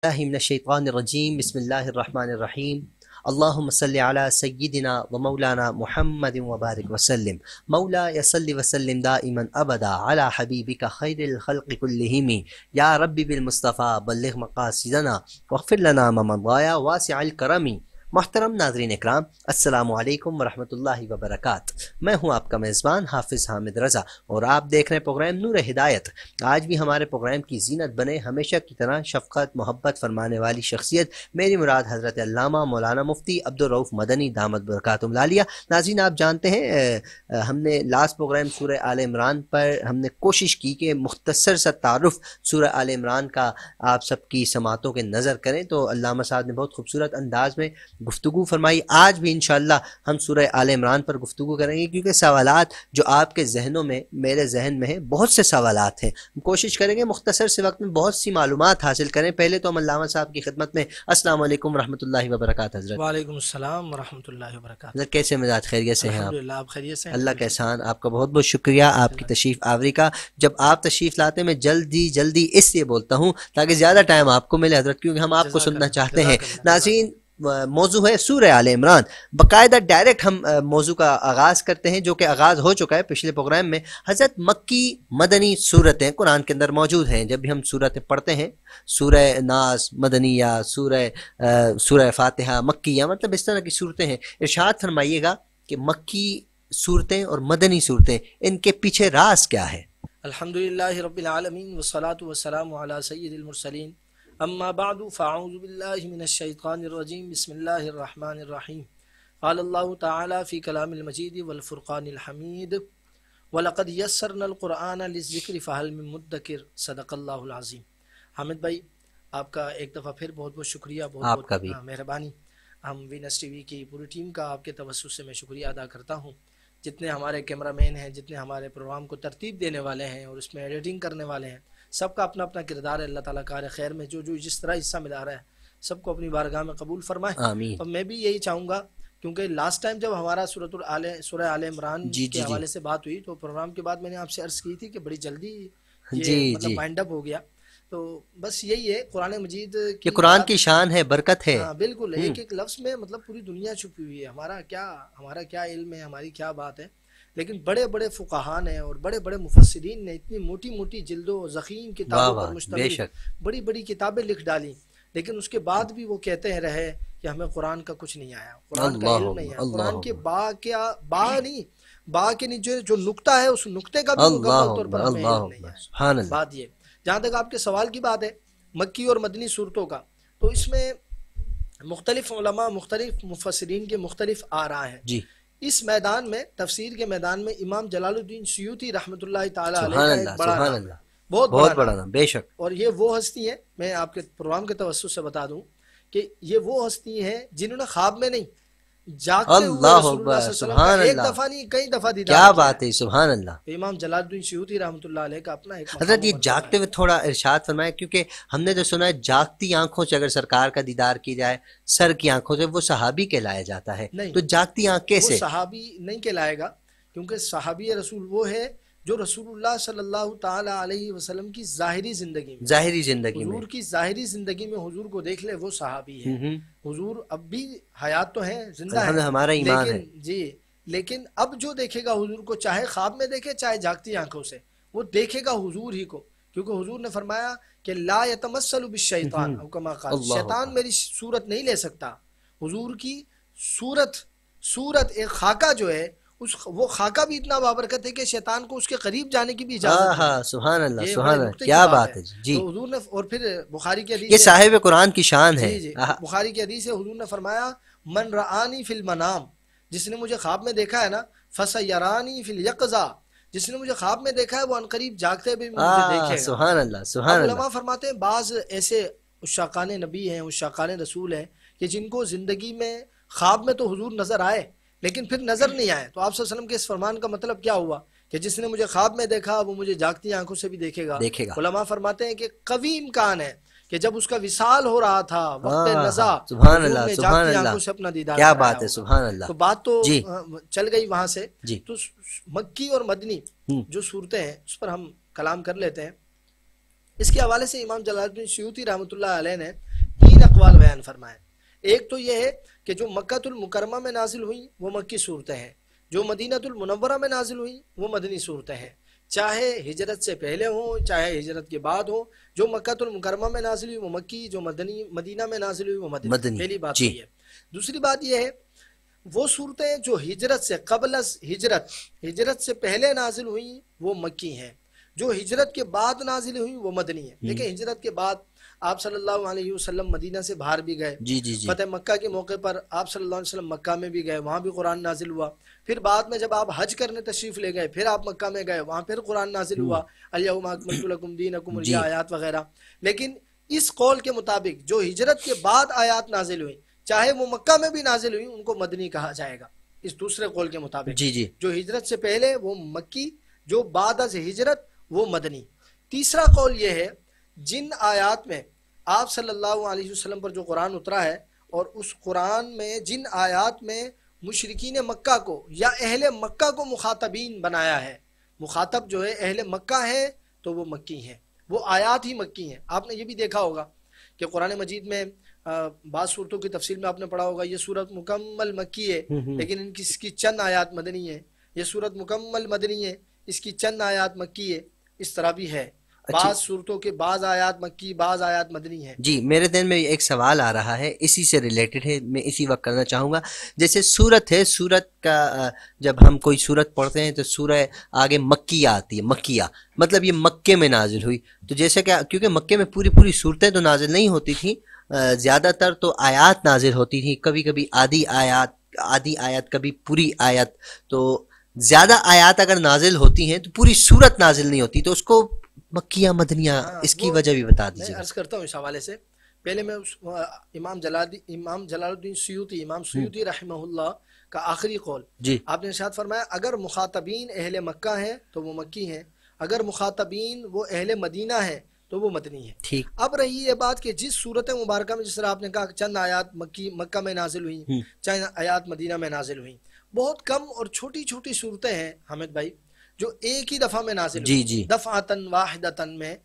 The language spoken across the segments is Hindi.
الله من الشيطان الرجيم بسم الله الرحمن الرحيم اللهم صل على سيدنا ومولانا محمد وبارك وسلم مولا يصل وسلم دائما أبدا على حبيبك خير الخلق كلهم يا ربي بالمصطفى بلغ مقاصدنا واغفر لنا ما مضايا واسع الكرم मोहतरम नाजरीन इक्राम अल्लाम वरहमल वबरक मैं हूं आपका मेज़बान हाफिज़ हामिद रज़ा और आप देख रहे हैं प्रोग्राम नूर हिदायत आज भी हमारे प्रोग्राम की जीनत बने हमेशा की तरह शफकत मोहब्बत फरमाने वाली शख्सियत मेरी मुराद हज़रत अल्लामा मौलाना मुफ्ती अब्दुलरऊफ़ मदनी दामद बरकातम लालिया नाजीन आप जानते हैं हमने लास्ट प्रोग्राम सूर आल इमरान पर हमने कोशिश की कि मुख्तसर सा तारफ़ सूर आल इमरान का आप सबकी समातों के नज़र करें तो अल्लामा साहब ने बहुत खूबसूरत अंदाज में गुफ्तु फरमाई आज भी इन हम सूर्य आल इमरान पर गुफ्तु करेंगे क्योंकि सवाल जो आपके जहनों में मेरे जहन में हैं बहुत से सवाल हैं हम कोशिश करेंगे मुख्तसर से वक्त में बहुत सी मालूम हासिल करें पहले तो हम अलामा साहब की खदमत में असल वरहमत ला वरक हजरत कैसे मिजाज खैरियत से हैं अल्लाह के एहसान आपका बहुत बहुत शुक्रिया आपकी तशीफ आवरी का जब आप तशरीफ़ लाते मैं जल्दी जल्दी इसलिए बोलता हूँ ताकि ज़्यादा टाइम आपको मिले हजरत क्योंकि हम आपको सुनना चाहते हैं नाजीन मौजू है सूर आल इमरान बाकायदा डायरेक्ट हम मौजू का आगाज़ करते हैं जो कि आगाज़ हो चुका है पिछले प्रोग्राम में हज़रत मक्की मदनी सूरतें कुरान के अंदर मौजूद हैं जब भी हम सूरतें पढ़ते हैं सूर नास मदनिया सूर सूर फातहा मक्या मतलब इस तरह की सूरतें हैं इर्शाद फरमाइएगा कि मक्की सूरतें और मदनी सूरतें इनके पीछे रास क्या है अलहमदिल्ला वसलात वसलाम सैदिलमरसलिन अम्मा बाद फ़ाउज़बिल्लिमिनशैतानरजीम बसमीम क़ाल्ला ताली कलाम मजीद वलफ़ुरक़ानहमीद वलक़द यसरनक़ुरान ज़िक्र फ़हलमदकर सदक़ल्लाज़ीम हामिद भाई आपका एक दफ़ा फिर बहुत बहुत शुक्रिया बहुत आपका बहुत हाँ, मेहरबानी हम वीनस टी की पूरी टीम का आपके तवसु से मैं शुक्रिया अदा करता हूँ जितने हमारे कैमरा मैन हैं जितने हमारे प्रोग्राम को तरतीब देने वाले हैं और उसमें एडिटिंग करने वाले हैं सबका अपना अपना किरदार है अल्लाह ताला कार खैर में जो जो जिस तरह हिस्सा मिला रहा है सबको अपनी बारगाह में कबूल फरमाए और मैं भी यही चाहूँगा क्योंकि लास्ट टाइम जब हमारा सूरत सूर्य आल इमरान के हवाले से बात हुई तो प्रोग्राम के बाद मैंने आपसे अर्ज की थी कि बड़ी जल्दी मतलब माइंड अप हो गया तो बस यही है कुरान मजीद की कुरान की शान है बरकत है हाँ, बिल्कुल एक हम्म। एक लफ्ज में मतलब पूरी दुनिया छुपी हुई है हमारा क्या हमारा क्या इल्म है हमारी क्या बात है लेकिन बड़े बड़े फुकाहान हैं और बड़े बड़े मुफसरीन ने इतनी मोटी मोटी जिल्दों ज़ख़ीम किताबों पर मुश्तमिल बड़ी बड़ी किताबें लिख डाली लेकिन उसके बाद भी वो कहते हैं रहे कि हमें कुरान का कुछ नहीं आया कुरान का इल्म नहीं आया कुरान के बा क्या बा नहीं बा के नीचे जो नुकता है उस नुकते का भी मुकम्मल तौर पर हमें नहीं आया बात ये जहाँ तक आपके सवाल की बात है मक्की और मदनी सूरतों का तो इसमें मुख्तलिफ़ मुख्तलिफ मुफसरीन के मुख्तलिफ आ रहा है जी इस मैदान में तफसीर के मैदान में इमाम जलालुद्दीन सयूती रहमत बड़ा बहुत बहुत बड़ा नाम बेशक और ये वो हस्ती है मैं आपके प्रोग्राम के तवस्त से बता दूं कि ये वो हस्ती हैं जिन्होंने ख्वाब में नहीं तो अपना जागते हुए थोड़ा इर्शाद फरमाया क्योंकि हमने जो सुना है जागती आंखों से अगर सरकार का दीदार की जाए सर की आंखों से वो सहाबी कहलाया जाता है तो जागती आंख कैसे सहाबी नहीं कहलाएगा क्योंकि सहाबी रसूल वो है जो रसूलुल्लाह सल्लल्लाहु ताला अलैहि वसल्लम की जाहिरी जिंदगी में जाहिरी जिंदगी में हुजूर की जाहिरी जिंदगी में हुजूर को देख ले वो सहाबी है हम्म, हम्म। हुजूर अब भी हयात तो है जिंदा है हमारा ईमान है जी लेकिन अब जो देखेगा हुजूर को चाहे ख्वाब में देखे चाहे जागती आंखों से वो देखेगा हुजूर ही को क्योंकि हुजूर ने फरमाया कि ला यतमसलबिशैतान हम्म, शैतान मेरी सूरत नहीं ले सकता हुजूर की सूरत सूरत एक खाका जो है उस वो खाका भी इतना बाबरकत है कि शैतान को उसके करीब जाने की भी इजाजत हाँ, हाँ सुहान क्या बात है जी तो ने और फिर बुखारी की हदीस ये साहिब कुरान की शान है बुखारी की हदीस है ने फरमाया मन रानी फिल मनाम जिसने मुझे ख्वाब में देखा है ना फसा फिल यकजा जिसने मुझे ख्वाब में देखा है वो अनकरीब जागते भी मुझे देखे सुहान अल्लाह सुहान अल्लाह फरमाते हैं बाज ऐसे उशाकान नबी हैं उशाकान रसूल हैं कि जिनको ज़िंदगी में ख्वाब में तो हुजूर नज़र आए लेकिन फिर नजर नहीं आए तो आप के इस फरमान का मतलब क्या हुआ कि जिसने मुझे ख्वाब में देखा वो मुझे जागती आंखों से भी देखेगा देखेगा फरमाते हैं कि कभी इम्कान है कि जब उसका विशाल हो रहा था वक्त हाँ, बात तो बात तो हाँ, चल गई वहां से तो मक्की और मदनी हम्म। जो सूरतें हैं उस पर हम कलाम कर लेते हैं इसके हवाले से इमाम जलालुद्दीन सूती रहमत ने तीन अकवाल बयान फरमाए एक तो यह है कि जो मुकरमा में नाजिल हुई वो मक्की सूरतें हैं जो मुनवरा में नाजिल हुई वो मदनी सूरतें हैं चाहे हिजरत से पहले हो चाहे हिजरत के बाद हो जो मुकरमा में नाजिल हुई वो मक्की जो मदनी मदीना में नाजिल हुई वो मदनी, मदनी। पहली बात है तो दूसरी बात यह है वो सूरतें जो हिजरत से कबल हिजरत हिजरत से पहले नाजिल हुई वो मक्की हैं जो हिजरत के बाद नाजिल हुई वो मदनी है हम्म। लेकिन हिजरत के बाद आप सल्लल्लाहु अलैहि वसल्लम मदीना से बाहर भी गए जी जी जी फतेह मक्का के मौके पर आप सल्लल्लाहु अलैहि वसल्लम मक्का में भी गए वहाँ भी कुरान नाजिल हुआ फिर बाद में जब आप हज करने तशरीफ ले गए फिर आप मक्का में गए वहाँ फिर कुरान नाजिल हुआ हम्म। अलियाकुमदीन आयात वगैरह लेकिन इस कौल के मुताबिक जो हिजरत के बाद आयात नाजिल हुई चाहे वो मक्का में भी नाजिल हुई उनको मदनी कहा जाएगा इस दूसरे कौल के मुताबिक जी जी जो हिजरत से पहले वो मक्की जो बाद हिजरत वो मदनी तीसरा कौल ये है जिन आयात में आप सल्लल्लाहु अलैहि वसल्लम पर जो कुरान उतरा है और उस कुरान में जिन आयात में मुशरकिन मक्का को या अहल मक्का को मुखातबीन बनाया है मुखातब जो है अहल मक्का है तो वो मक्की हैं वो आयात ही मक्की हैं आपने ये भी देखा होगा कि कुरान मजीद में बाद सूरतों की तफसील में आपने पढ़ा होगा ये सूरत मुकम्मल मक्की है हम्म, हम्म। लेकिन इनकी इसकी चंद आयात मदनी है ये सूरत मुकम्मल मदनी है इसकी चंद आयात मक्की है इस तरह भी है बाज सूरतों के बाज आयात मक्की बाज आयात मदनी है जी मेरे दिन में एक सवाल आ रहा है इसी से रिलेटेड है मैं इसी वक्त करना चाहूँगा जैसे सूरत है सूरत का जब हम कोई सूरत पढ़ते हैं तो सूरह आगे मक्की आती है मक्किया मतलब ये मक्के में नाजिल हुई तो जैसे क्या क्योंकि मक्के में पूरी पूरी सूरतें तो नाजिल नहीं होती थी ज़्यादातर तो आयात नाजिल होती थी कभी कभी आधी आयात आधी आयत कभी पूरी आयत तो ज़्यादा आयात अगर नाजिल होती हैं तो पूरी सूरत नाजिल नहीं होती तो उसको मक्या मदनिया हाँ, इसकी वजह भी बता दीजिए अर्ज करता हूँ इस हवाले से पहले मैं उस इमाम जलादी इमाम जलालुद्दीन सयूती इमाम हम्म। सयूती रहमहुल्ला का आखिरी कौल जी आपने शायद फरमाया अगर मुखातबीन अहल मक्का है तो वो मक्की है अगर मुखातबीन वो अहल मदीना है तो वो मदनी है ठीक अब रही ये बात कि जिस सूरत मुबारक में जिस तरह आपने कहा चंद आयात मक्की मक्का में नाजिल हुई हम्म। चंद आयात मदीना में नाजिल हुई बहुत कम और छोटी छोटी सूरतें हैं हमिद भाई जो एक ही दफा में नाजिल जी जी दफातन वाहिदतन में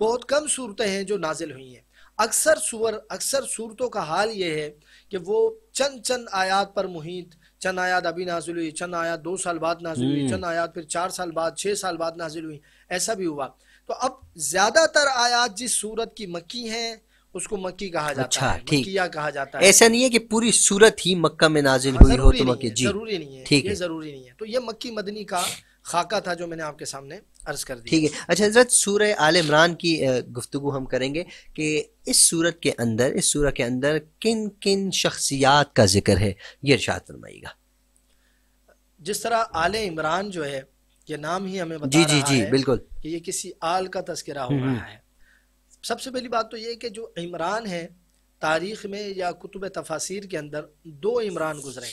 बहुत कम सूरतें हैं जो नाजिल हुई हैं अक्सर सूर अक्सर सूरतों का हाल ये है कि वो चंद चंद आयात पर मुहित चंद आयात अभी नाजिल हुई चंद आयात दो साल बाद नाजिल हुई हम्म। चंद आयात फिर चार साल बाद छः साल बाद नाजिल हुई ऐसा भी हुआ तो अब ज़्यादातर आयात जिस सूरत की मक्की हैं उसको मक्की कहा जाता अच्छा, है मक्किया कहा जाता है ऐसा नहीं है कि पूरी सूरत ही मक्का में नाजिल हाँ, हुई हो तो मक्की जी जरूरी नहीं है ठीक है जरूरी नहीं है तो ये मक्की मदनी का खाका था जो मैंने आपके सामने अर्ज कर दिया ठीक है अच्छा हजरत सूर्य आल इमरान की गुफ्तु हम करेंगे कि इस सूरत के अंदर इस सूरत के अंदर किन किन शख्सियात का जिक्र है ये इर्शाद फरमाइएगा जिस तरह आल इमरान जो है ये नाम ही हमें बता जी जी जी बिल्कुल कि ये किसी आल का तस्करा हो हम्म, रहा हम्म। है सबसे पहली बात तो ये कि जो इमरान है तारीख़ में या कुतुब तफासिर के अंदर दो इमरान गुजरे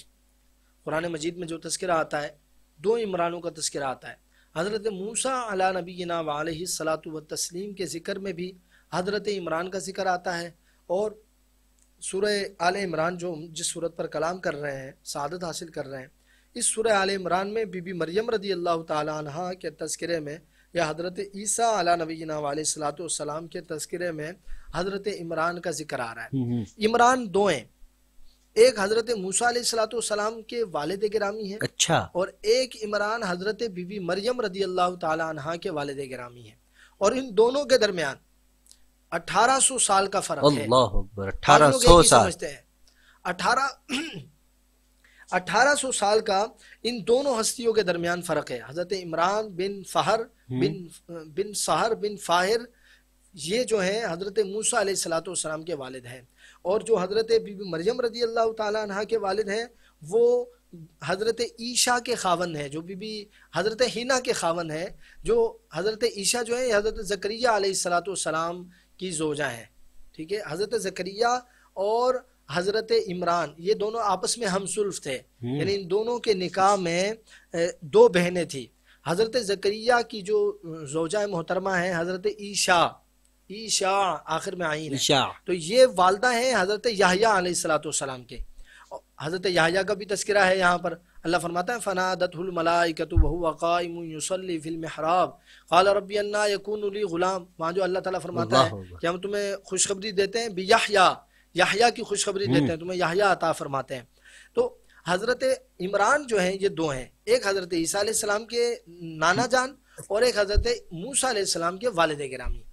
कुरान मजीद में जो तस्करा आता है दो इमरानों का तस्करा आता है हज़रत मूसा अला नबीना सलात व तस्लीम के ज़िक्र में भी हज़रत इमरान का ज़िक्र आता है और सुर आल इमरान जो हम जिस सूरत पर कलाम कर रहे हैं शादत हासिल कर रहे हैं इस सुर आल इमरान में बीबी मरियम रदी अल्लाह तह के तस्करे में या हज़रत ईसा अला नबीना वालसलाम के तस्करे में हज़रत इमरान का जिक्र आ रहा है हम्म, हम्म। इमरान दो हैं एक हज़रत मूसा सलाम के वालद ग्रामी है अच्छा और एक इमरान हज़रत बीबी मरियम रदी अल्लाह तहा के वालद ग्रामी है और इन दोनों के दरमियान 1800 साल का फर्क है अठारह सौ समझते हैं अठारह 1800 साल का इन दोनों हस्तियों के दरमियान फ़र्क है हज़रत इमरान बिन फ़हर हम्म। बिन बिन सहर बिन फ़ाहिर ये जो है हज़रत मूसा सलाम के वालिद हैं और जो हज़रत बीबी मरियम रजी अल्लाह तह के वालिद हैं वो हज़रत ईशा के खावन हैं जो बीबी हज़रत हिना के खावन हैं जो हज़रत ईशा जो है हज़रत ज़करिया सलाम की जोजा हैं ठीक है हज़रत ज़करिया और हजरत इमरान ये दोनों आपस में हमसुल्फ थे हम्म। यानी इन दोनों के निकाह में दो बहनें थी हजरत जकरिया की जो जोजा मोहतरमा है हजरत ईशा ईशा आखिर में आई ईशा तो ये वालदा है हजरत याहिया सलाम के हजरत याहिया का भी तस्करा है यहाँ पर अल्लाह फरमाता है फ़नादतमलाकत वक़ामसफ़िलमहराब क़ाल रबी यकून गुलाम वहाँ जो अल्लाह ताला फरमाता है कि हम तुम्हें खुशखबरी देते हैं बिया याहिया की खुशखबरी देते हैं हम्म। तुम्हें याहिया अता फरमाते हैं तो हजरत इमरान जो है ये दो हैं एक हजरत ईसा के नाना जान और एक हजरत मूसा के वालद गिरामी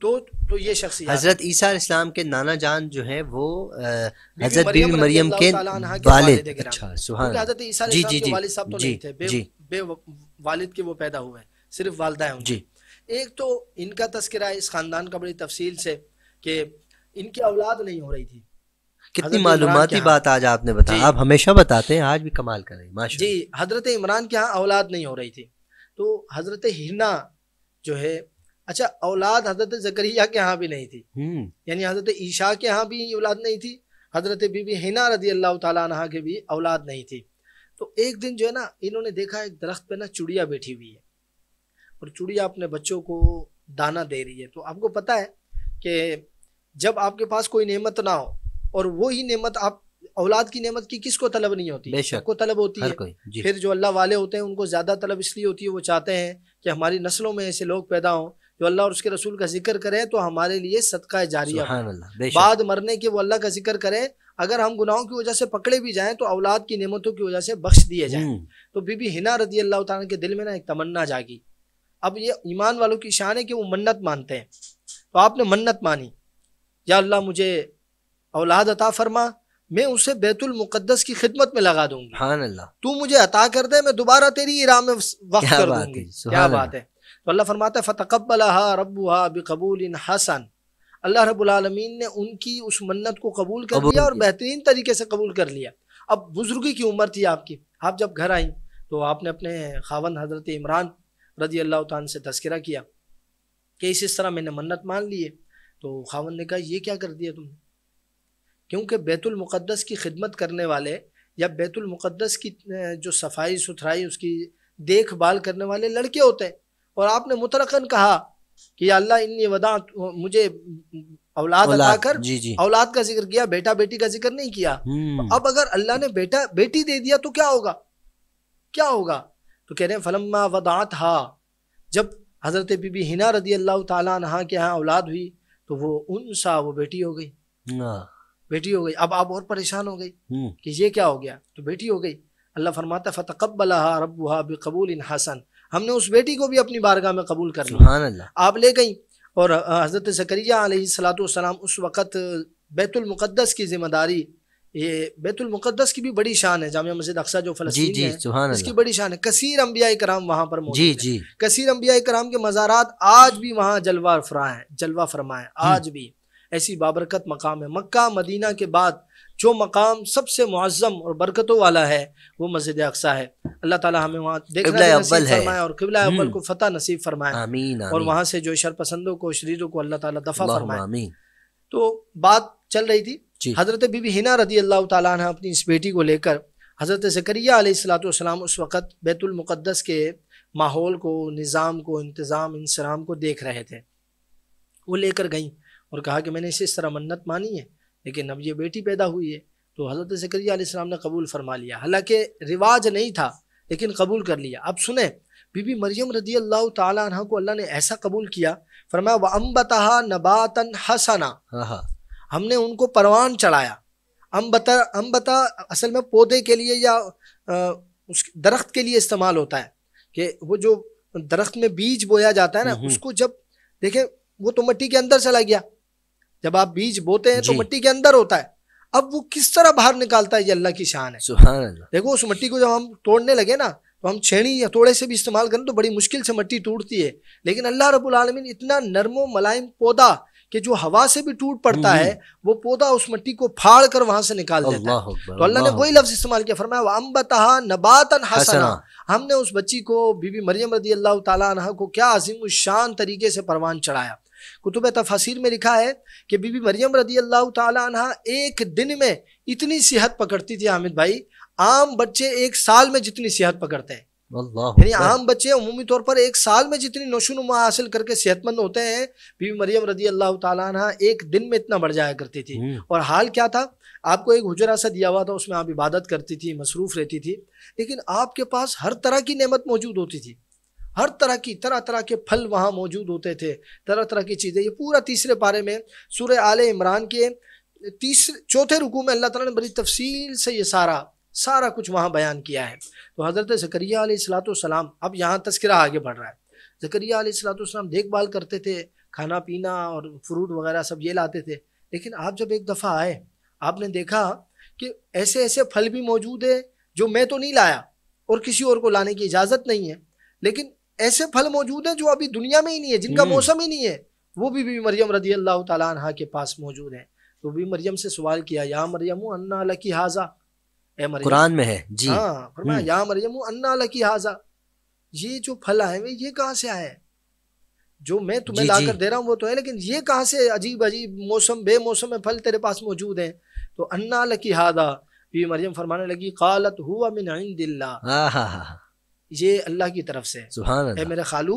तो तो ये शख्स हजरत ईसा इस्लाम के नाना जान जो है वो हजरत बीबी मरियम के वालिद अच्छा हजरत ईसा जी जी जी साहब तो नहीं थे बे, बे वालिद के वो पैदा हुए सिर्फ वालदा है जी एक तो इनका तस्करा इस खानदान का बड़ी तफसील से कि इनकी औलाद नहीं हो रही थी कितनी मालूमती बात आज आपने बताया आप हमेशा बताते हैं आज भी कमाल कर रहे हैं जी हजरत इमरान के यहाँ औलाद नहीं हो रही थी तो हजरत हिना जो है अच्छा औलाद हजरत जकरिया के यहाँ भी नहीं थी हम्म। यानी हजरत ईशा के यहाँ भी औलाद नहीं थी हजरत बीबी हिना रजी अल्लाह तह के भी औलाद नहीं थी तो एक दिन जो है ना इन्होंने देखा एक दरख्त पे ना चुड़िया बैठी हुई है और चुड़िया अपने बच्चों को दाना दे रही है तो आपको पता है कि जब आपके पास कोई नेमत ना हो और वो ही नेमत आप औलाद की नेमत की किसको तलब नहीं होती सबको तलब होती है कोई, फिर जो अल्लाह वाले होते हैं उनको ज़्यादा तलब इसलिए होती है वो चाहते हैं कि हमारी नस्लों में ऐसे लोग पैदा हों जो अल्लाह और उसके रसूल का जिक्र करें तो हमारे लिए सदका जारी बाद मरने के वो अल्लाह का जिक्र करें अगर हम गुनाहों की वजह से पकड़े भी जाएं तो औलाद की नेमतों की वजह से बख्श दिए जाएं हम्म। तो बीबी हिना रजी अल्लाह तला के दिल में ना एक तमन्ना जागी अब ये ईमान वालों की शान है कि वो मन्नत मानते हैं तो आपने मन्नत मानी या अल्लाह मुझे औलाद अता फरमा मैं उसे बैतुल मुकद्दस की खिदमत में लगा दूंगी हाँ अल्लाह तू मुझे अता कर दे मैं दोबारा तेरी इराम में वक्त कर दूंगी क्या बात है तो अल्लाह फरमाता है फ़तकबल रबूहा हसन अल्लाह रबालमीन ने उनकी उस मन्नत को कबूल कर लिया और बेहतरीन तरीके से कबूल कर लिया अब बुजुर्गी की उम्र थी आपकी आप जब घर आई तो आपने अपने खावन हजरत इमरान रजी अल्लाह से तस्करा किया कि इस तरह मैंने मन्नत मान ली है तो खावन ने कहा ये क्या कर दिया तुमने क्योंकि बैतुल मुक़द्दस की खिदमत करने वाले या बैतुल मुक़द्दस की जो सफाई सुथराई उसकी देखभाल करने वाले लड़के होते हैं और आपने मुतरकन कहा कि अल्लाह इन वदा मुझे औलाद अदा कर औलाद का जिक्र किया बेटा बेटी का जिक्र नहीं किया तो अब अगर अल्लाह ने बेटा बेटी दे दिया तो क्या होगा क्या होगा तो कह रहे हैं फलम्मा वदात हा जब हज़रत बीबी हिना रदी अल्लाह तहा के यहाँ औलाद हुई तो वो उन सा वो बेटी हो गई हाँ। बेटी हो गई अब आप और परेशान हो गई हम्म। कि ये क्या हो गया तो बेटी हो गई अल्लाह फरमाता फ़तकबल रबुहा कबूल इन हसन हमने उस बेटी को भी अपनी बारगाह में कबूल कर लिया आप ले गई और हज़रत सकरिया सलाम उस वक़्त बैतुलमक़दस की ज़िम्मेदारी ये बैतुलमक़दस की भी बड़ी शान है जामिया मस्जिद अक्सा जो फलस्तीन जी, जी, है इसकी बड़ी शान है कसीर अम्बिया कराम वहाँ पर जी जी कसीर अम्बिया कराम के मज़ारात आज भी वहाँ जलवा फरा है जलवा फरमाए आज भी ऐसी बाबरकत मकाम है मक्का मदीना के बाद जो मकाम सबसे मुआज़म और बरकतों वाला है वो मस्जिद अक्सा है अल्लाह ताला हमें वहाँ देखना अव्वल फरमाए और किबला हम्म। अव्वल को फतह नसीब फरमाए और वहाँ से जो शरपसंदों को शरीरों को अल्लाह ताला दफा फरमाए तो बात चल रही थी हज़रत बीबी हिना रदी अल्लाह तह अपनी इस बेटी को लेकर हज़रत जकरिया उस वक़्त बैतुलमक़दस के माहौल को निज़ाम को इंतज़ाम इंसराम को देख रहे थे वो लेकर गईं और कहा कि मैंने इसे इस तरह मन्नत मानी है लेकिन अब ये बेटी पैदा हुई है तो हज़रत जकरिया ने कबूल फरमा लिया हालाँकि रिवाज नहीं था लेकिन कबूल कर लिया अब सुने बीबी मरियम रदी अल्लाह तह को अल्लाह ने ऐसा कबूल किया फरमाया वम्बतहा नबातन हसना हाँ, हाँ। हमने उनको परवान चढ़ाया अम्बता बता असल में पौधे के लिए या आ, उस दरख्त के लिए इस्तेमाल होता है कि वो जो दरख्त में बीज बोया जाता है ना हम्म, हम्म। उसको जब देखें वो तो मट्टी के अंदर चला गया जब आप बीज बोते हैं तो मट्टी के अंदर होता है अब वो किस तरह बाहर निकालता है ये अल्लाह की शान है देखो उस मट्टी को जब हम तोड़ने लगे ना तो हम छेड़ी या तोड़े से भी इस्तेमाल करें तो बड़ी मुश्किल से मट्टी टूटती है लेकिन अल्लाह रबुल आलमीन इतना नरमो मलायम पौधा कि जो हवा से भी टूट पड़ता हम्म। है वो पौधा उस मिट्टी को फाड़ कर वहां से निकाल देता है तो अल्लाह ने वही लफ्ज इस्तेमाल किया फरमाया अम नबातन हसना हमने उस बच्ची को बीबी मरियम रदी अल्लाह तह को क्या अजीम शान तरीके से परवान चढ़ाया कुतुब तफसीर में लिखा है कि बीबी मरियम रदी अल्लाह तह एक दिन में इतनी सेहत पकड़ती थी हामिद भाई आम बच्चे एक साल में जितनी सेहत पकड़ते हैं यानी आम बच्चे अमूमी तौर पर एक साल में जितनी नशो नुमा हासिल करके सेहतमंद होते हैं बीबी मरियम रजी अल्लाह तला एक दिन में इतना बढ़ जाया करती थी हम्म। और हाल क्या था आपको एक हुजरा सा दिया हुआ था उसमें आप इबादत करती थी मसरूफ़ रहती थी लेकिन आपके पास हर तरह की नेमत मौजूद होती थी हर तरह की तरह तरह के फल वहाँ मौजूद होते थे तरह तरह की चीज़ें ये पूरा तीसरे पारे में सूर्य आल इमरान के तीसरे चौथे रुकू में अल्लाह ताला ने बड़ी तफसील से ये सारा सारा कुछ वहाँ बयान किया है तो हज़रत ज़करिया सलाम अब यहाँ तस्करा आगे बढ़ रहा है ज़करिया सलाम देखभाल करते थे खाना पीना और फ्रूट वगैरह सब ये लाते थे लेकिन आप जब एक दफ़ा आए आपने देखा कि ऐसे ऐसे फल भी मौजूद है जो मैं तो नहीं लाया और किसी और को लाने की इजाज़त नहीं है लेकिन ऐसे फल मौजूद हैं जो अभी दुनिया में ही नहीं है जिनका हम्म। मौसम ही नहीं है वो भी बीबी मरियम रज़ी अल्लाह तला के पास मौजूद हैं तो बीबी मरियम से सवाल किया या मरियम अन्ना लकी हाजा कुरान में है जी हाँ हम्म। मरियम अन्ना लकी हाजा ये जो फल आए हुए ये कहाँ से आए हैं जो मैं तुम्हें ला कर दे रहा हूँ वो तो है लेकिन ये कहाँ से अजीब अजीब मौसम बेमौसम में फल तेरे पास मौजूद हैं तो अन्ना लकी हादा भी मरियम फरमाने लगी कालत हुआ मिन दिल्ला ये अल्लाह की तरफ से है मेरे खालू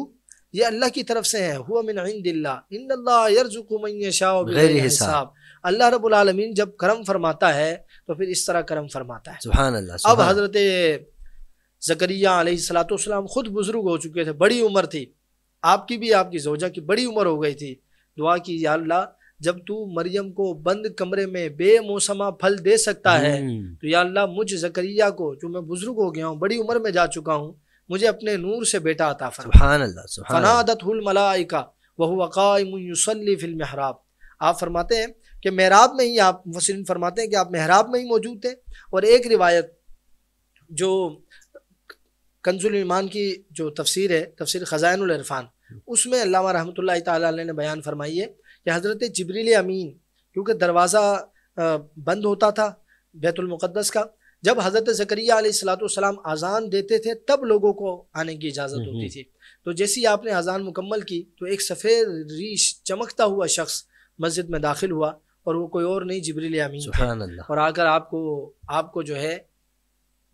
ये अल्लाह की तरफ से है हुआ मिन दिल्ला इन हिसाब अल्लाह रब्बुल आलमीन जब करम फरमाता है तो फिर इस तरह करम फरमाता है सुभान अल्लाह अब हज़रत जकरिया अलैहिस्सलाम खुद बुज़ुर्ग हो चुके थे बड़ी उम्र थी आपकी भी आपकी जोजा की बड़ी उम्र हो गई थी दुआ की या अल्लाह जब तू मरियम को बंद कमरे में बेमौसमा फल दे सकता है हम्म। तो या अल्लाह मुझ जकरिया को जो मैं बुजुर्ग हो गया हूँ बड़ी उम्र में जा चुका हूँ मुझे अपने नूर से बेटा आता फनादत मलाइका वह वक़ायसली फिल्म हराब आप फरमाते हैं कि महराब में ही आप वसीन फरमाते हैं कि आप महराब में ही मौजूद थे और एक रिवायत जो कंजुल ईमान की जो तफसीर है तफसीर ख़जानरफ़ान उसमें अल्लामा रहमत ने बयान फरमाई है कि हज़रत जबरील अमीन क्योंकि दरवाज़ा बंद होता था बैतुलमक़दस का जब हज़रत ज़करियालाम अजान देते थे तब लोगों को आने की इजाज़त होती थी तो जैसे ही आपने अजान मुकम्मल की तो एक सफ़ेद रीश चमकता हुआ शख्स मस्जिद में दाखिल हुआ और वो कोई और नहीं जबरील आमीन और आकर आपको आपको जो है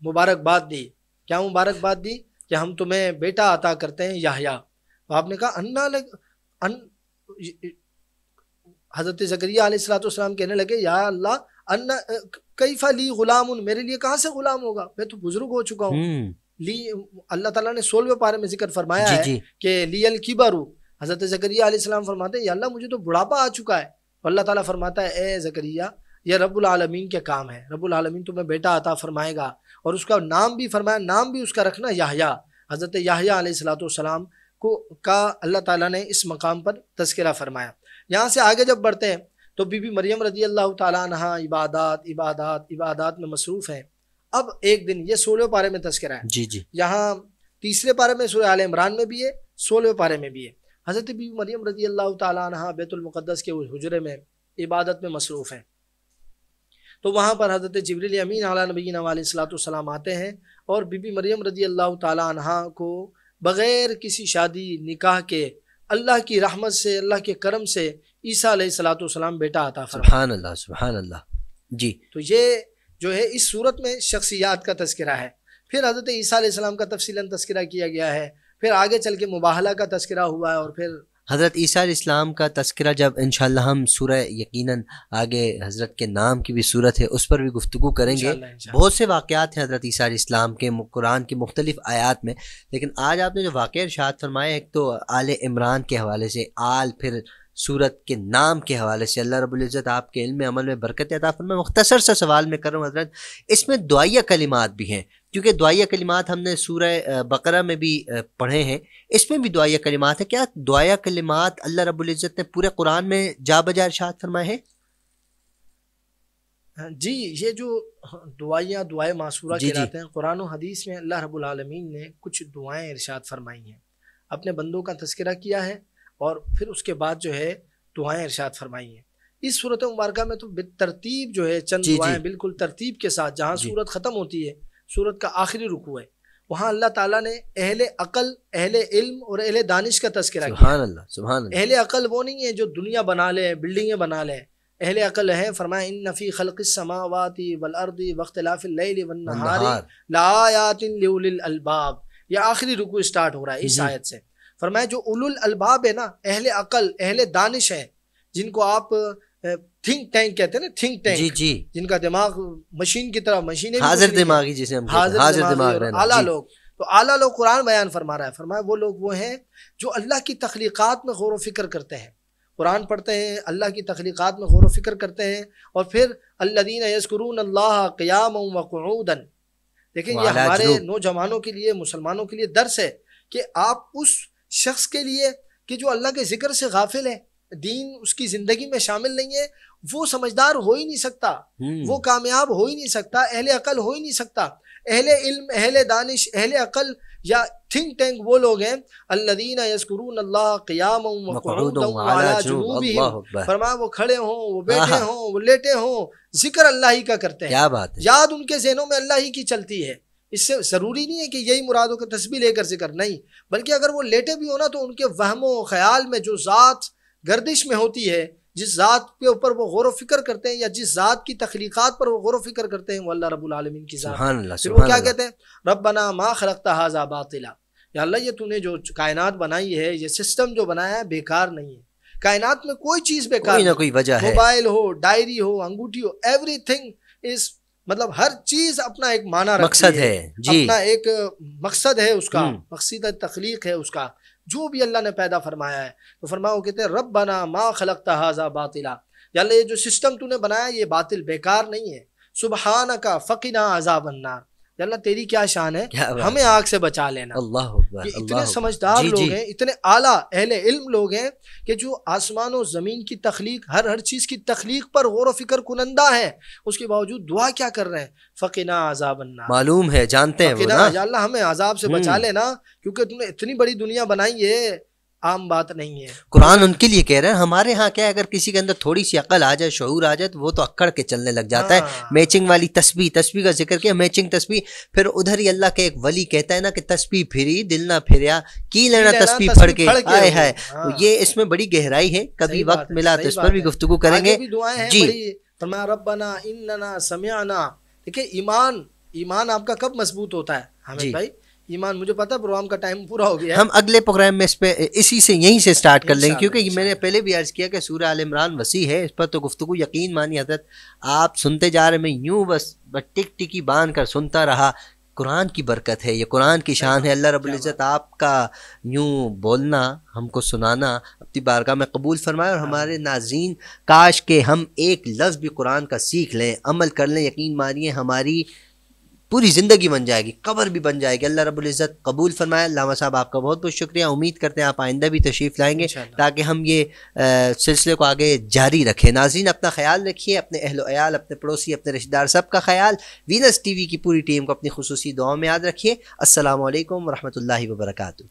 मुबारकबाद दी क्या मुबारकबाद दी कि हम तुम्हें बेटा अता करते हैं याहया तो आपने कहा अन्ना लग अन हज़रत जकरियालाम कहने लगे या अल्लाह अन्ना कई फली गुलाम उन मेरे लिए कहाँ से गुलाम होगा मैं तो बुजुर्ग हो चुका हूँ हम्म। ली अल्लाह ताला ने सोलवे पारे में जिक्र फरमाया जी है कि लियल बारू हज़रत जकरियालाम फरमाते हैं अल्लाह मुझे तो बुढ़ापा आ चुका है अल्लाह ताला फरमाता है ए जकरिया यह रब्बुल आलमीन के काम है रब्बुल आलमीन तुम्हें बेटा अता फरमाएगा और उसका नाम भी फरमाया नाम भी उसका रखना याहया हज़रत याहया को का अल्लाह ताला ने इस मकाम पर तस्करा फरमाया यहाँ से आगे जब बढ़ते हैं तो बीबी मरियम रजी अल्लाह तहा इबादत इबादत इबादत में मसरूफ़ हैं अब एक दिन ये सोलह पारे में तस्करा है जी जी यहाँ तीसरे पारे में सूर्य आल इमरान में भी है सोलहवें पारे में भी है हज़रत बी मरीम रजी अल्लाह तह बैतुलमक़दस के हजरे में इबादत में मसरूफ़ हैं तो वहाँ पर हज़रत जबरील अमीन आला नबीन सलाम आते हैं और बीबी मरीम रजी अल्लाह तह को बग़ैर किसी शादी निकाह के अल्लाह की रहमत से अल्लाह के करम से ईसा सलाम बेटा आता सुबहान अल्लाह सुबहान अल्लाह जी तो ये जो है इस सूरत में शख्सियात का तस्करा है फिर हज़रत ईसा सलाम का तफसीला तस्करा किया गया है फिर आगे चल के मुबाहला का तस्करा हुआ है और फिर हज़रत ईसा इस्लाम का तस्करा जब इन हम सूर यकीनन आगे हज़रत के नाम की भी सूरत है उस पर भी गुफ्तु करेंगे बहुत से वाक़ात हैं हज़रत ईसा इस्लाम के कुरान की मुख्तलिफ़ आयात में लेकिन आज आपने जो वाक़ शाद फरमाए एक तो आल इमरान के हवाले से आल फिर सूरत के नाम के हवाले से अल्लाह रबुल्ज़त आपके इल्म अमल में बरकत अता फरमा मुख्तसर सा सवाल मैं कर रहा हूँ हजरत इसमें दुआया कलिमात भी हैं क्योंकि दुआया कलिमात हमने सूरह बकरा में भी पढ़े हैं इसमें भी दुआया कलिमात है क्या दुआया कलिमात अल्लाह रबुल्ज़त ने पूरे कुरान में जा बजा इर्शाद फरमाए हैं जी ये जो दुआया दुआ मासूरा कहलाते हैं कुरान हदीस में अल्लाह रब्बुल आलमीन ने कुछ दुआएँ इरशाद फरमाई हैं अपने बंदों का तस्करा किया है और फिर उसके बाद जो है दुआएं इरशाद फरमाई हैं इस सूरत मुबारक में तो तरतीब जो है चंद दुआएं बिल्कुल तरतीब के साथ जहाँ सूरत ख़त्म होती है सूरत का आखिरी रुकू है वहाँ अल्लाह ताला ने अहले अकल अहले इल्म और अहले दानिश का तस्करा किया अल्लाह अहले अकल वो नहीं है जो दुनिया बना ले बिल्डिंगें बना लें अहल अकल है फरमाया इन नफ़ी खलक समावती वलअर्दी वख्तलाफ़िल यह आखिरी रुकू स्टार्ट हो रहा है इस आयत से फरमाया जो उलुल अलबाब है ना अहले अकल अहले दानिश है जिनको आप थिंक टैंक कहते हैं ना थिंक टैंक जी जी जिनका दिमाग मशीन की तरह मशीन हाजिर दिमागी जिसे हम हाजिर, हाजिर दिमाग, दिमाग आला लोग तो आला लोग कुरान बयान फरमा रहा है फरमाया वो लोग वो हैं जो अल्लाह की तख्लीक़ात में गौर व फिक्र करते हैं कुरान पढ़ते हैं अल्लाह की तख्लीक़ात में गौर व फिक्र करते हैं और फिर अल्लादीन यसकरून अल्लाह क़याम वक़ूदन देखिए ये हमारे नौजवानों के लिए मुसलमानों के लिए दर्स है कि आप उस शख्स के लिए कि जो अल्लाह के ज़िक्र से गाफिल है दीन उसकी ज़िंदगी में शामिल नहीं है वो समझदार हो ही नहीं सकता हम्म। वो कामयाब हो ही नहीं सकता अहल अकल हो ही नहीं सकता अहल इल्म अहले दानिश अहल अकल या थिंक टैंक वो लोग हैं अल्लादीन यसकरून अल्लाह क़याम फरमा वो खड़े हों वो बैठे हों वो लेटे हों जिक्र अल्लाह ही का करते हैं क्या बात है याद उनके जहनों में अल्लाह ही की चलती है इससे ज़रूरी नहीं है कि यही मुरादों का तस्वीर लेकर जिक्र नहीं बल्कि अगर वो लेटे भी हो ना तो उनके वहमों ख्याल में जो ज़ात गर्दिश में होती है जिस ज़ात के ऊपर वो गौर फिक्र करते हैं या जिस ज़ात की तख्लीक़ात पर वो गौर वफ़िक्र करते हैं वो अल्लाह रबालमीन की ज़ात फिर वो क्या कहते हैं रबना माँ खलकता हाजा बातिला या अल्लाह ये तूने जो कायनात बनाई है ये सिस्टम जो बनाया है बेकार नहीं है कायनात में कोई चीज़ बेकार कोई ना कोई वजह है मोबाइल हो डायरी हो अंगूठी हो एवरी थिंग इज़ मतलब हर चीज अपना एक माना मकसद है, है जी अपना एक मकसद है उसका हम्म। मकसद तख्लीक है उसका जो भी अल्लाह ने पैदा फरमाया है तो फरमाओ कहते हैं रब बना माँ खलक हाजा बातिला यार ये जो सिस्टम तूने बनाया ये बातिल बेकार नहीं है सुबहाना का फ़कीना आजा बनना अल्लाह तेरी क्या शान है क्या हमें आग से बचा लेना अल्लाह इतने समझदार लोग हैं इतने आला अहले इल्म लोग हैं कि जो आसमान और ज़मीन की तख्लीक हर हर चीज़ की तख्लीक पर गौर फिक्र कुनंदा है उसके बावजूद दुआ क्या कर रहे हैं फ़कीना आजाब मालूम है जानते हैं अल्लाह हमें आजाब से हम्म। बचा लेना क्योंकि तुमने इतनी बड़ी दुनिया बनाई है आम बात नहीं है कुरान उनके लिए कह रहे हैं हमारे यहाँ क्या है अगर किसी के अंदर थोड़ी सी अकल आ जाए शहूर आ जाए तो वो तो अक्कड़ के चलने लग जाता हाँ। है मैचिंग वाली तस्वीर तस्वीर का जिक्र किया मैचिंग तस्वीर फिर उधर ही अल्लाह के एक वली कहता है ना कि तस्वीर फिरी दिल ना फिरया की लेना तस्वीर फड़ के आए है हाँ। तो ये इसमें बड़ी गहराई है कभी वक्त मिला तो इस पर भी गुफ्तु करेंगे जी ईमान ईमान आपका कब मजबूत होता है हमें भाई ईमान मुझे पता प्रोग्राम का टाइम पूरा हो गया हम अगले प्रोग्राम में इस पे इसी से यहीं से स्टार्ट कर लेंगे क्योंकि मैंने पहले भी अर्ज़ किया कि सूर्य आल इमरान वसी है इस पर तो गुफ्तु यकीन मानी हजरत आप सुनते जा रहे मैं यूँ बस टिक टिकी बांध कर सुनता रहा कुरान की बरकत है ये कुरान की शान है अल्लाह रबुल्ज़त आपका यूँ बोलना हमको सुनाना अपनी बारगाह में कबूल फरमाए और हाँ। हमारे नाजीन काश के हम एक लफ्ज़ भी कुरान का सीख लें अमल कर लें यकीन मानिए हमारी पूरी ज़िंदगी बन जाएगी कबर भी बन जाएगी अल्लाह इज़्ज़त कबूल फरमाया लामा साहब आपका बहुत बहुत शुक्रिया उम्मीद करते हैं आप आइंदा भी तशरीफ़ लाएंगे ताकि हम ये सिलसिले को आगे जारी रखें नाजीन अपना ख्याल रखिए अपने अहल अयाल अपने पड़ोसी अपने रिश्तेदार सब का ख्याल वीनस टी वी की पूरी टीम को अपनी खसूसी दुआ में याद रखिए असल वरहमल वर्का